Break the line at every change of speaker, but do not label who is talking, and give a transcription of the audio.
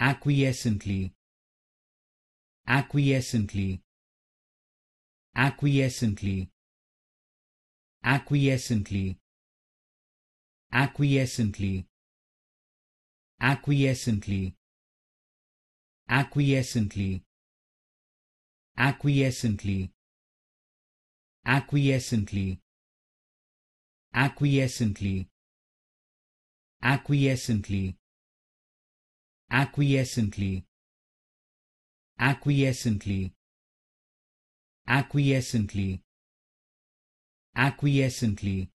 acquiescently acquiescently acquiescently acquiescently acquiescently acquiescently acquiescently acquiescently acquiescently acquiescently acquiescently acquiescently acquiescently acquiescently acquiescently